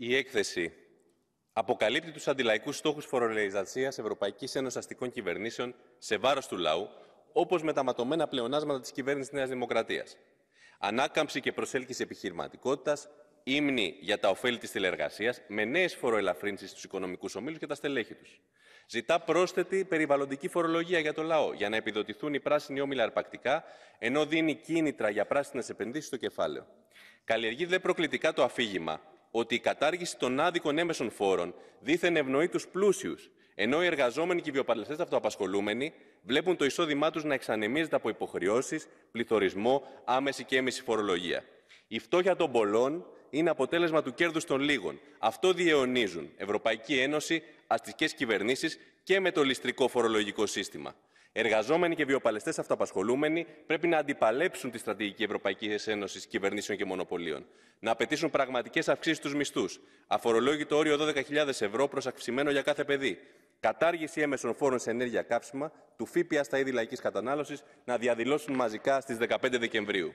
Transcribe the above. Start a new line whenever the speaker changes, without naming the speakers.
Η έκθεση αποκαλύπτει τους αντιλαϊκούς στόχους φορολογιστασίας Ευρωπαϊκής Ένωσης Αστικών Κυβερνήσεων σε βάρος του λαού, όπως με τα ματωμένα πλεονάσματα της κυβέρνησης Νέας Δημοκρατίας. Ανάκαμψη και προσέλκυση επιχειρηματικότητας, ύμνη για τα ωφέλη της τηλεργασία, με νέες φοροελαφρύνσεις στους οικονομικούς ομίλους και τα στελέχη τους. Ζητά πρόσθετη περιβαλλοντική φορολογία για το λαό, για να επιδοτηθούν οι πράσινοι όμιλα αρπακτικά, ενώ δίνει κίνητρα για πράσινες επενδύσεις στο κεφάλαιο. Καλλιεργεί δε προκλητικά το αφήγημα ότι η κατάργηση των άδικων έμεσων φόρων δίθεν ευνοεί τους πλούσιους, ενώ οι εργαζόμενοι και οι βιοπαλληλιστέ αυτοαπασχολούμενοι βλέπουν το εισόδημά τους να εξανεμίζεται από υποχρεώσεις, πληθωρισμό, άμεση και έμεση φορολογία. Η φτώχεια των πολλών είναι αποτέλεσμα του κέρδους των λίγων. Αυτό διαιωνίζουν Ευρωπαϊκή Ένωση, αστικές κυβερνήσεις και με το ληστρικό φορολογικό σύστημα. Εργαζόμενοι και βιοπαλαιστές αυτοαπασχολούμενοι πρέπει να αντιπαλέψουν τη στρατηγική Ευρωπαϊκής Ένωσης κυβερνήσεων και μονοπωλίων. Να απαιτήσουν πραγματικές αυξήσεις στους μισθούς. Αφορολόγητο όριο 12.000 ευρώ προ για κάθε παιδί. Κατάργηση έμεσων φόρων σε ενέργεια κάψιμα, του ΦΠΑ στα είδη λαϊκής κατανάλωσης να διαδηλώσουν μαζικά στις 15 Δεκεμβρίου.